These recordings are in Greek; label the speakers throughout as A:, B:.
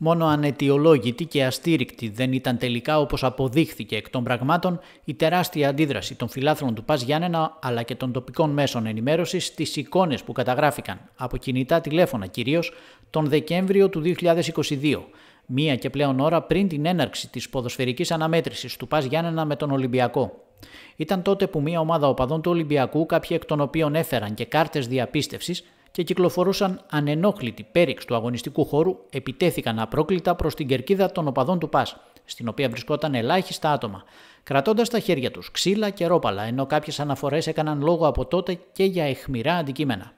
A: Μόνο ανετιολόγητη και αστήρικτη δεν ήταν τελικά όπως αποδείχθηκε εκ των πραγμάτων η τεράστια αντίδραση των φιλάθρων του Πας Γιάννενα αλλά και των τοπικών μέσων ενημέρωσης στις εικόνες που καταγράφηκαν από κινητά τηλέφωνα κυρίως τον Δεκέμβριο του 2022, μία και πλέον ώρα πριν την έναρξη της ποδοσφαιρικής αναμέτρησης του Πας Γιάννενα με τον Ολυμπιακό. Ήταν τότε που μία ομάδα οπαδών του Ολυμπιακού, κάποιοι εκ των οποίων έφεραν και κάρτες διαπίστευσης, και κυκλοφορούσαν ανενόχλητοι πέριξ του αγωνιστικού χώρου, επιτέθηκαν απρόκλητα προς την κερκίδα των οπαδών του ΠΑΣ, στην οποία βρισκόταν ελάχιστα άτομα, κρατώντας στα χέρια τους ξύλα και ρόπαλα, ενώ κάποιες αναφορές έκαναν λόγο από τότε και για αιχμηρά αντικείμενα.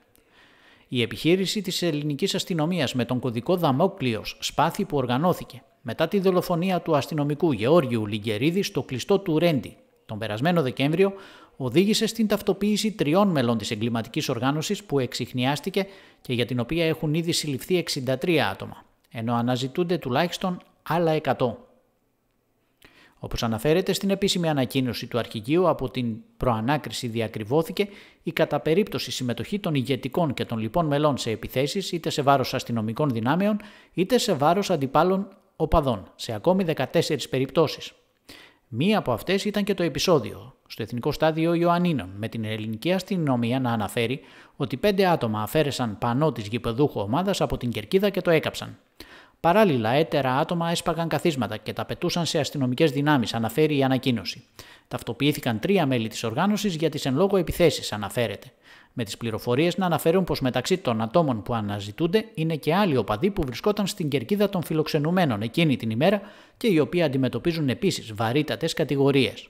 A: Η επιχείρηση της ελληνικής αστυνομίας με τον κωδικό Δαμόκλειος σπάθη που οργανώθηκε μετά τη δολοφονία του αστυνομικού Γεώργιου Λιγκερίδη στο κλειστό του Ρέντι τον περασμένο Δεκέμβριο οδήγησε στην ταυτοποίηση τριών μελών της εγκληματικής οργάνωσης που εξηχνιάστηκε και για την οποία έχουν ήδη συλληφθεί 63 άτομα, ενώ αναζητούνται τουλάχιστον άλλα 100. Όπως αναφέρεται στην επίσημη ανακοίνωση του αρχηγείου από την προανάκριση διακριβώθηκε η κατά περίπτωση συμμετοχή των ηγετικών και των λοιπών μελών σε επιθέσεις είτε σε βάρος αστυνομικών δυνάμεων είτε σε βάρος αντιπάλων οπαδών σε ακόμη 14 περιπτώσεις. Μία από αυτές ήταν και το επεισόδιο στο Εθνικό Στάδιο Ιωαννίνων, με την ελληνική αστυνομία να αναφέρει ότι πέντε άτομα αφαίρεσαν πανό της γηπεδούχου ομάδας από την κερκίδα και το έκαψαν. Παράλληλα, έτερα άτομα έσπαγαν καθίσματα και τα πετούσαν σε αστυνομικές δυνάμεις, αναφέρει η ανακοίνωση. Ταυτοποιήθηκαν τρία μέλη της οργάνωσης για τις εν λόγω επιθέσεις, αναφέρεται με τις πληροφορίες να αναφέρουν πως μεταξύ των ατόμων που αναζητούνται είναι και άλλοι οπαδοί που βρισκόταν στην κερκίδα των φιλοξενουμένων εκείνη την ημέρα και οι οποίοι αντιμετωπίζουν επίσης βαρύτατες κατηγορίες.